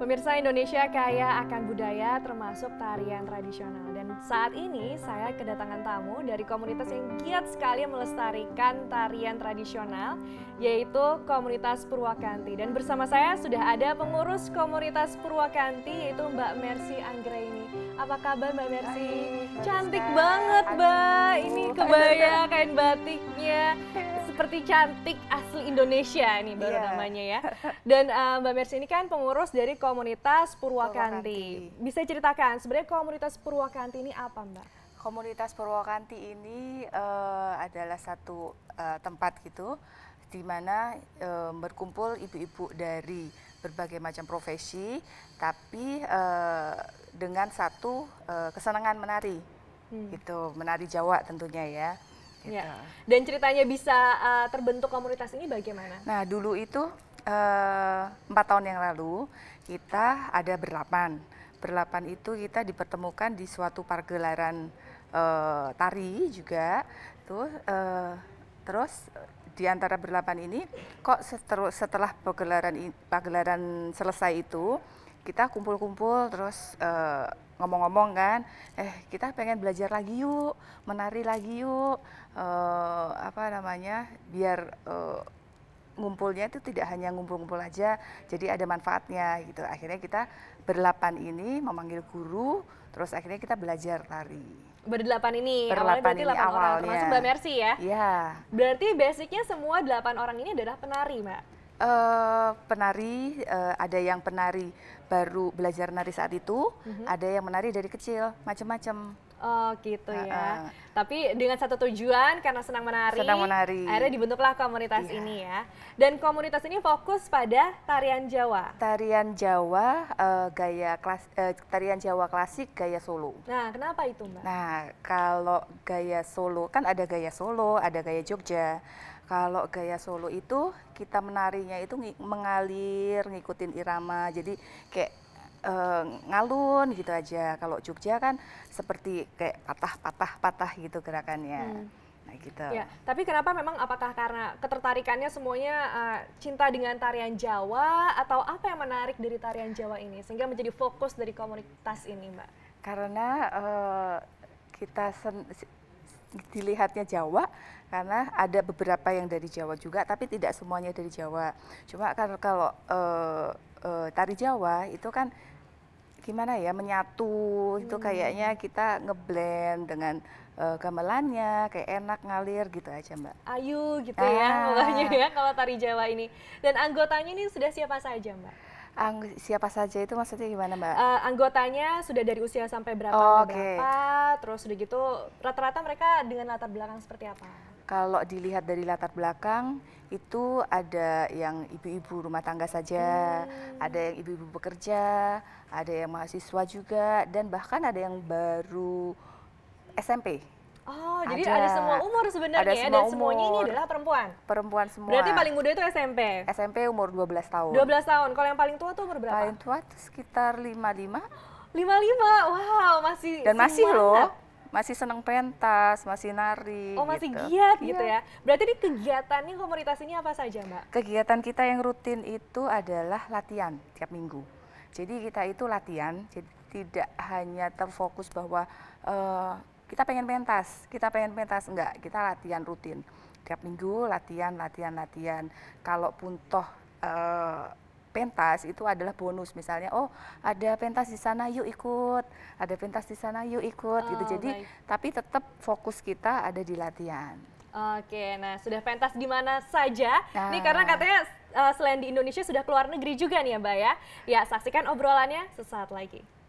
Pemirsa Indonesia kaya akan budaya termasuk tarian tradisional dan saat ini saya kedatangan tamu dari komunitas yang giat sekali melestarikan tarian tradisional yaitu komunitas Purwakanti dan bersama saya sudah ada pengurus komunitas Purwakanti yaitu Mbak Mercy Anggraini. Apa kabar Mbak Mercy? Cantik banget Mbak. Ini kebaya kain batiknya seperti cantik asli Indonesia ini baru yeah. namanya ya. Dan uh, Mbak Mercy ini kan pengurus dari komunitas Purwakanti. Purwakanti. Bisa ceritakan sebenarnya komunitas Purwakanti ini apa Mbak? Komunitas Purwakanti ini uh, adalah satu uh, tempat gitu di mana uh, berkumpul ibu-ibu dari berbagai macam profesi, tapi uh, dengan satu uh, kesenangan menari, hmm. gitu, menari Jawa tentunya ya. Gitu. Ya. Dan ceritanya bisa uh, terbentuk komunitas ini bagaimana? Nah dulu itu empat tahun yang lalu kita ada berlapan. Berlapan itu kita dipertemukan di suatu pergelaran uh, tari juga, tuh. Uh, terus di antara berdelapan ini kok setelah pagelaran pagelaran selesai itu kita kumpul-kumpul terus eh, ngomong-ngomong uh, kan eh kita pengen belajar lagi yuk menari lagi yuk uh, apa namanya biar uh, ngumpulnya itu tidak hanya ngumpul-ngumpul aja jadi ada manfaatnya gitu akhirnya kita berlapan ini memanggil guru terus akhirnya kita belajar tari berdelapan ini. Berdelapan awalnya berarti delapan awalnya. orang termasuk Mbak Mercy ya. Iya. Berarti basicnya semua delapan orang ini adalah penari, Mbak. Uh, penari uh, ada yang penari baru belajar nari saat itu, uh mhm. -huh. ada yang menari dari kecil, macam-macam. Oh gitu ya. Uh, uh. Tapi dengan satu tujuan karena senang menari. Senang menari. Akhirnya dibentuklah komunitas yeah. ini ya. Dan komunitas ini fokus pada tarian Jawa. Tarian Jawa uh, gaya klas uh, tarian Jawa klasik gaya Solo. Nah, kenapa itu, Mbak? Nah, kalau gaya Solo kan ada gaya Solo, ada gaya Jogja. Kalau gaya Solo itu kita menarinya itu mengalir, ngikutin irama. Jadi kayak uh, ngalun gitu aja. Kalau Jogja kan seperti kayak patah-patah-patah gitu gerakannya. Hmm. Nah, gitu. Ya, tapi kenapa memang apakah karena ketertarikannya semuanya uh, cinta dengan tarian Jawa atau apa yang menarik dari tarian Jawa ini sehingga menjadi fokus dari komunitas ini, Mbak? Karena uh, kita sen dilihatnya Jawa karena ada beberapa yang dari Jawa juga tapi tidak semuanya dari Jawa cuma kan kalau kalau uh, eh, uh, eh, tari Jawa itu kan gimana ya menyatu hmm. itu kayaknya kita ngeblend dengan uh, gamelannya kayak enak ngalir gitu aja mbak ayu gitu ah. ya makanya nah. ya kalau tari Jawa ini dan anggotanya ini sudah siapa saja mbak Ang siapa saja itu maksudnya gimana mbak? Uh, anggotanya sudah dari usia sampai berapa oh, okay. berapa, terus udah gitu rata-rata mereka dengan latar belakang seperti apa? Kalau dilihat dari latar belakang itu ada yang ibu-ibu rumah tangga saja, hmm. ada yang ibu-ibu bekerja, ada yang mahasiswa juga, dan bahkan ada yang baru SMP. Oh, jadi ada semua umur sebenarnya ada ya, semua dan umur. semuanya ini adalah perempuan. Perempuan semua. Berarti paling muda itu SMP. SMP umur 12 tahun. 12 tahun. Kalau yang paling tua tuh umur berapa? Paling tua tuh sekitar 55. 55. Wow, masih Dan masih loh masih seneng pentas, masih nari. Oh masih gitu. giat iya. gitu ya. Berarti di kegiatannya komunitas ini apa saja mbak? Kegiatan kita yang rutin itu adalah latihan tiap minggu. Jadi kita itu latihan, jadi tidak hanya terfokus bahwa uh, kita pengen pentas, kita pengen pentas enggak, kita latihan rutin tiap minggu latihan, latihan, latihan. Kalau pun toh e, pentas itu adalah bonus misalnya, oh ada pentas di sana yuk ikut, ada pentas di sana yuk ikut gitu. oh, gitu. Jadi baik. tapi tetap fokus kita ada di latihan. Oke, nah sudah pentas di mana saja? Nah. karena katanya uh, selain di Indonesia sudah keluar negeri juga nih ya Mbak ya. Ya saksikan obrolannya sesaat lagi.